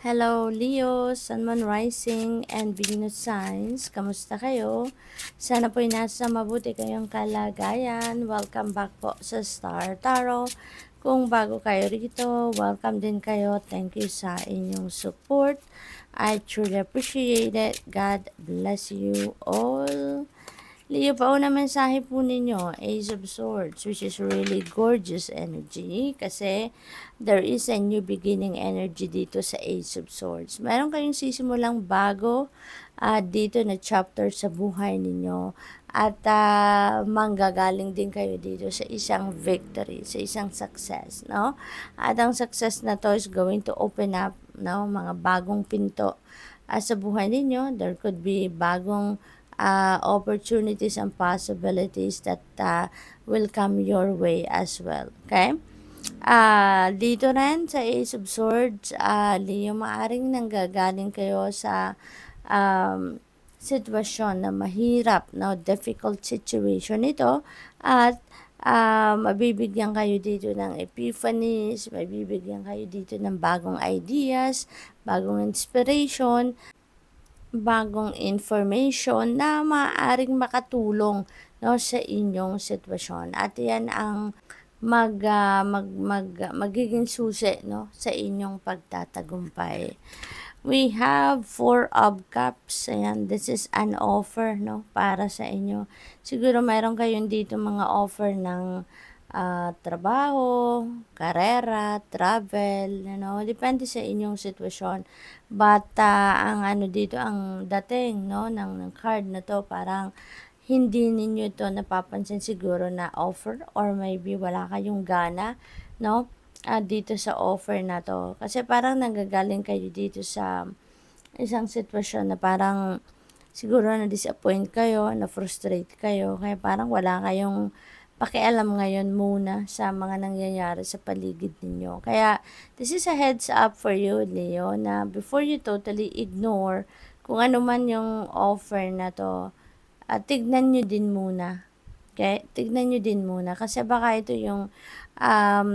Hello Leo, Sun Moon Rising, and Venus Signs. Kamusta kayo? Sana po nasa mabuti kayong kalagayan. Welcome back po sa Star Tarot. Kung bago kayo rito, welcome din kayo. Thank you sa inyong support. I truly appreciate it. God bless you all. Leo, pauna mensahe po ninyo, Ace of Swords, which is really gorgeous energy kasi there is a new beginning energy dito sa Ace of Swords. Meron kayong sisimulang bago uh, dito na chapter sa buhay ninyo at uh, manggagaling din kayo dito sa isang victory, sa isang success, no? At ang success na to is going to open up, no, mga bagong pinto uh, sa buhay ninyo. There could be bagong uh, opportunities and possibilities that uh, will come your way as well. Okay? Uh, dito rin sa Ace of Swords, uh, Leo, maaring nanggagaling kayo sa um, sitwasyon na mahirap, no? difficult situation ito at uh, mabibigyan kayo dito ng epiphanies, mabibigyan kayo dito ng bagong ideas, bagong inspiration, bagong information na maaaring makatulong no sa inyong sitwasyon at yan ang mag, uh, mag, mag magiging susi no sa inyong pagtatagumpay we have four of cups ayan this is an offer no para sa inyo siguro mayroon kayong dito mga offer ng uh, trabaho, karera, travel, you know, depende sa inyong sitwasyon. But uh, ang ano dito, ang dating no, ng, ng card na to, parang hindi ninyo ito napapansin siguro na offer or maybe wala kayong gana, no? Uh, dito sa offer na to. Kasi parang nanggagaling kayo dito sa isang sitwasyon na parang siguro na disappoint kayo, na frustrate kayo, kaya parang wala kayong pakialam ngayon muna sa mga nangyayari sa paligid ninyo. Kaya, this is a heads up for you, Leo, na before you totally ignore kung ano man yung offer na to, at tignan nyo din muna. Okay? Tignan nyo din muna. Kasi baka ito yung um,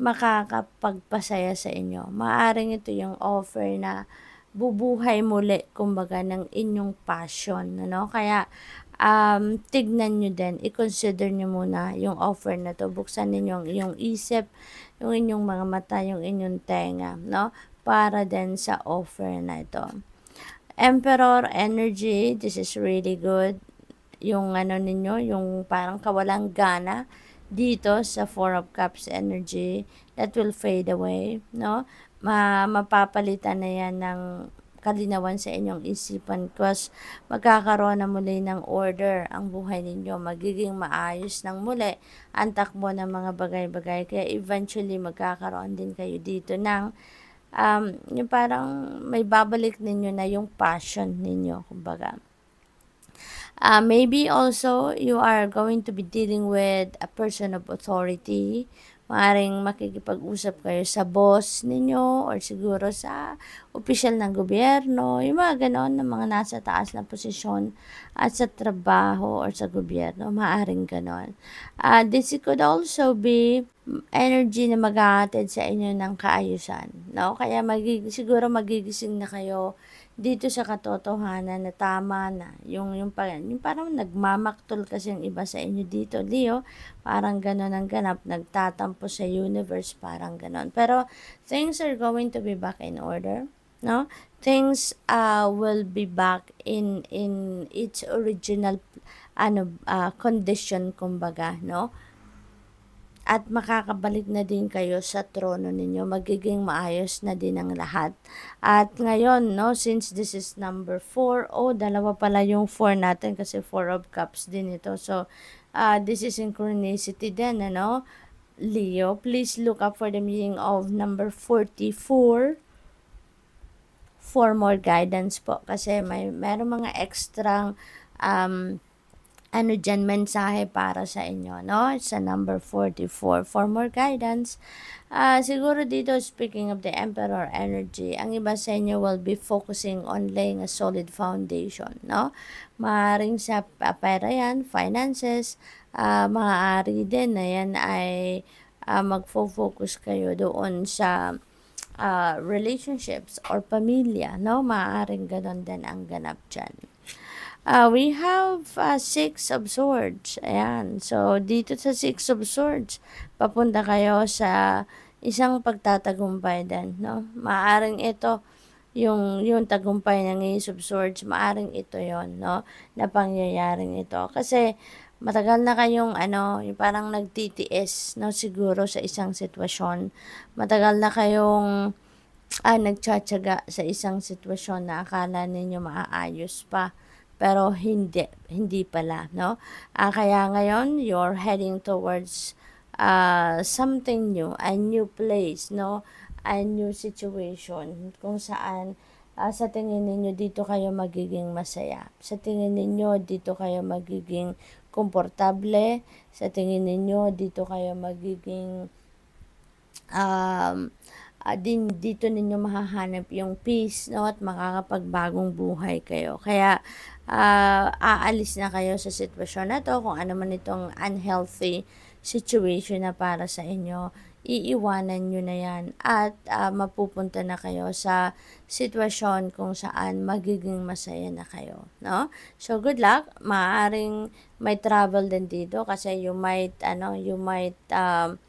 makakapagpasaya sa inyo. Maaring ito yung offer na bubuhay muli, kumbaga, ng inyong passion, ano? Kaya, um, tignan nyo din, i-consider nyo muna yung offer na to. Buksan ninyo yung inyong isip, yung inyong mga mata, yung inyong tenga, no? Para din sa offer na ito. Emperor energy, this is really good. Yung ano ninyo, yung parang kawalang gana dito sa Four of Cups energy, that will fade away, no? Ma mapapalitan na yan ng kalinawan sa inyong isipan because magkakaroon na muli ng order ang buhay ninyo. Magiging maayos ng muli ang takbo ng mga bagay-bagay. Kaya eventually magkakaroon din kayo dito ng um, yung parang may babalik ninyo na yung passion ninyo, kumbaga. Uh, maybe also you are going to be dealing with a person of authority maaaring makikipag-usap kayo sa boss ninyo or siguro sa opisyal ng gobyerno, yung mga ganon ng mga nasa taas na posisyon at sa trabaho or sa gobyerno, maaaring ganon. Uh, this could also be energy na maghahatid sa inyo ng kaayusan. No? Kaya magig- siguro magigising na kayo dito sa katotohanan na tama na. Yung, yung, parang, yung parang nagmamaktol kasi yung iba sa inyo dito, Leo. Parang ganoon ang ganap. Nagtatampo sa universe, parang ganoon Pero things are going to be back in order. No? Things uh, will be back in in its original ano uh, condition kumbaga, no? at makakabalik na din kayo sa trono ninyo. Magiging maayos na din ang lahat. At ngayon, no, since this is number 4, oh, dalawa pala yung 4 natin kasi 4 of cups din ito. So, uh, this is synchronicity din, ano? Leo, please look up for the meaning of number 44 for more guidance po. Kasi may, meron mga extra um, ano dyan, mensahe para sa inyo, no? Sa number 44, for more guidance. Uh, siguro dito, speaking of the Emperor Energy, ang iba sa inyo will be focusing on laying a solid foundation, no? Maaring sa pera yan, finances, uh, maaari din na yan ay uh, magfo-focus kayo doon sa uh, relationships or pamilya, no? Maaring ganon din ang ganap dyan uh, we have uh, Six of Swords. Ayan. So, dito sa Six of Swords, papunta kayo sa isang pagtatagumpay din. No? Maaring ito, yung, yung tagumpay ng Ace of Swords, maaring ito yon no? na pangyayaring ito. Kasi, matagal na kayong ano, yung parang nagtitiis no siguro sa isang sitwasyon. Matagal na kayong ah, nagtsatsaga sa isang sitwasyon na akala ninyo maaayos pa pero hindi hindi pala no uh, kaya ngayon you're heading towards uh, something new a new place no a new situation kung saan uh, sa tingin ninyo dito kayo magiging masaya sa tingin ninyo dito kayo magiging komportable sa tingin ninyo dito kayo magiging um, uh, din dito ninyo mahahanap yung peace no at makakapagbagong buhay kayo. Kaya uh, aalis na kayo sa sitwasyon na to kung ano man itong unhealthy situation na para sa inyo iiwanan nyo na yan at uh, mapupunta na kayo sa sitwasyon kung saan magiging masaya na kayo, no? So, good luck. Maaring may travel din dito kasi you might, ano, you might um,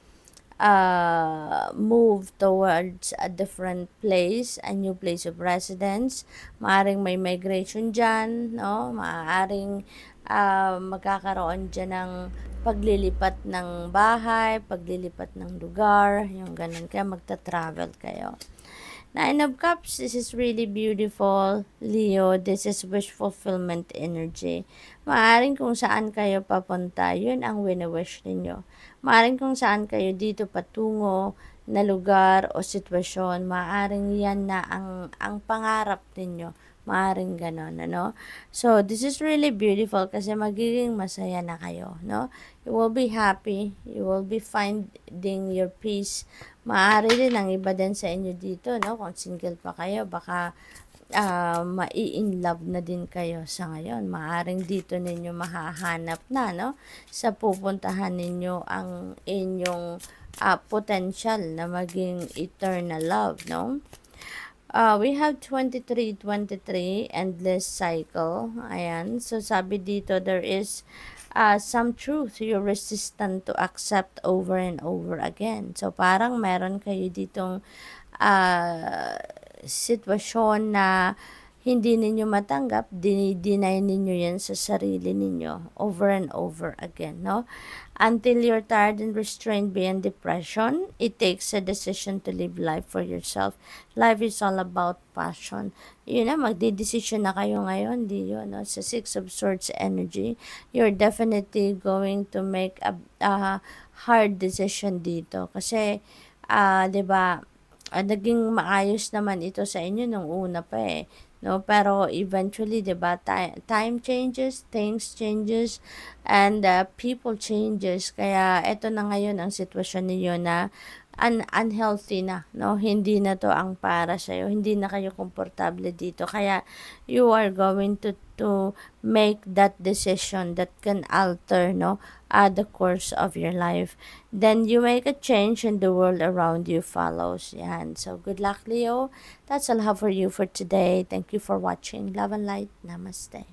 uh, move towards a different place, a new place of residence. Maaring may migration dyan, no? Maaring uh, magkakaroon dyan ng paglilipat ng bahay, paglilipat ng lugar, yung ganun kaya magta-travel kayo. Nine of Cups, this is really beautiful. Leo, this is wish fulfillment energy. Maaring kung saan kayo papunta, yun ang wina-wish ninyo. Maaring kung saan kayo dito patungo na lugar o sitwasyon, maaring yan na ang, ang pangarap ninyo Maaring ganon, ano? So, this is really beautiful kasi magiging masaya na kayo, no? You will be happy. You will be finding your peace. Maaari din ang iba din sa inyo dito, no? Kung single pa kayo, baka uh, ah, mai-in love na din kayo sa ngayon. Maaring dito ninyo mahahanap na, no? Sa pupuntahan ninyo ang inyong uh, potential na maging eternal love, no? Uh, we have 23, 23, endless cycle. Ayan. So, sabi dito, there is uh, some truth you're resistant to accept over and over again. So, parang meron kayo ditong uh, sitwasyon na hindi ninyo matanggap, dinideny ninyo yan sa sarili ninyo over and over again, no? Until you're tired and restrained beyond depression, it takes a decision to live life for yourself. Life is all about passion. Yun na, magdidesisyon na kayo ngayon, di yun, no? Sa Six of Swords energy, you're definitely going to make a, a hard decision dito. Kasi, uh, di ba, uh, naging maayos naman ito sa inyo nung una pa eh. No, pero eventually, 'di ba, time changes, things changes and uh, people changes. Kaya ito na ngayon ang sitwasyon niyo na un- unhealthy na, no? Hindi na to ang para sa iyo. Hindi na kayo komportable dito. Kaya you are going to to make that decision that can alter, no, uh, the course of your life. Then you make a change and the world around you follows. Yan. So good luck, Leo. That's all I have for you for today. Thank you for watching. Love and light. Namaste.